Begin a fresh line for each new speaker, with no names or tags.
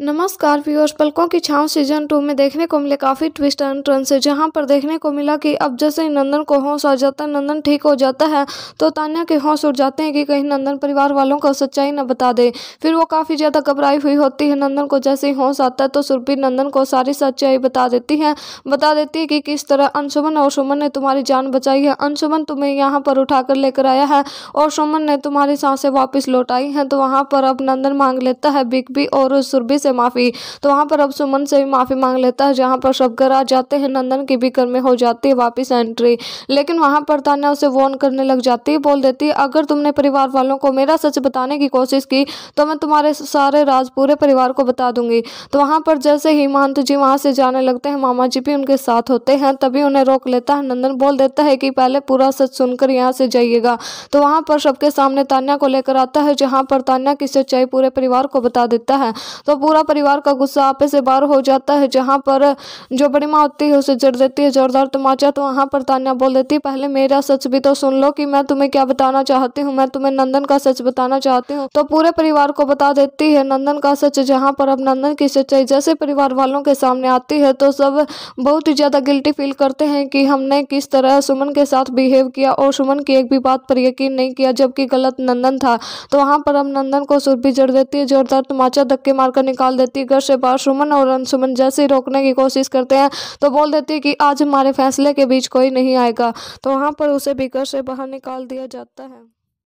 नमस्कार व्यूअर्स पलकों की छांव सीजन टू में देखने को मिले काफ़ी ट्विस्ट एंड टर्न से जहां पर देखने को मिला कि अब जैसे ही नंदन को होश आ जाता है नंदन ठीक हो जाता है तो तान्या के होश उड़ जाते हैं कि कहीं नंदन परिवार वालों को सच्चाई न बता दे फिर वो काफ़ी ज़्यादा घबराई हुई होती है नंदन को जैसे ही होश आता है तो सुरभि नंदन को सारी सच्चाई बता देती है बता देती है कि किस तरह अंशुमन और सुमन ने तुम्हारी जान बचाई है अंशुमन तुम्हें यहाँ पर उठाकर लेकर आया है और सुमन ने तुम्हारी सांसें वापिस लौटाई है तो वहाँ पर अब नंदन मांग लेता है बिग बी और सुरभि से माफ़ी तो वहां पर अब सुमन से भी माफ़ी मांग लेता है जहां पर शबगर आ जाते हैं नंदन की भी घर में हो जाती है वापिस एंट्री लेकिन वहां पर तान्या उसे वॉर्न करने लग जाती है बोल देती है अगर तुमने परिवार वालों को मेरा सच बताने की कोशिश की तो मैं तुम्हारे सारे राज पूरे परिवार को बता दूंगी तो वहां पर जैसे ही महंत जी वहां से जाने लगते हैं मामा जी भी उनके साथ होते हैं तभी उन्हें रोक लेता है नंदन बोल देता है कि पहले पूरा सच सुनकर यहाँ से जाइएगा तो वहां पर सबके सामने तान्या को लेकर आता है जहां पर तान्या की सच्चाई पूरे परिवार को बता देता है तो पूरा पूरा परिवार का गुस्सा आपे से बाहर हो जाता है जहाँ पर जो बड़ी माँ होती है उसे जड़ देती है जोरदार तमाचा तो वहाँ पर तान्या बोल देती है पहले मेरा सच भी तो सुन लो कि मैं तुम्हें क्या बताना चाहती हूँ मैं तुम्हें नंदन का सच बताना चाहती हूँ तो पूरे परिवार को बता देती है नंदन का सच जहाँ पर अब नंदन की सच्चाई जैसे परिवार वालों के सामने आती है तो सब बहुत ही ज़्यादा गिल्टी फील करते हैं कि हमने किस तरह सुमन के साथ बिहेव किया और सुमन की एक भी बात पर यकीन नहीं किया जबकि गलत नंदन था तो वहाँ पर अब नंदन को सुर भी जड़ देती है जोरदार तमाचा धक्के मारकर निकाल निकाल देती है घर से बाहर सुमन और अनसुमन जैसे ही रोकने की कोशिश करते हैं तो बोल देती है कि आज हमारे फैसले के बीच कोई नहीं आएगा तो वहाँ पर उसे भी घर से बाहर निकाल दिया जाता है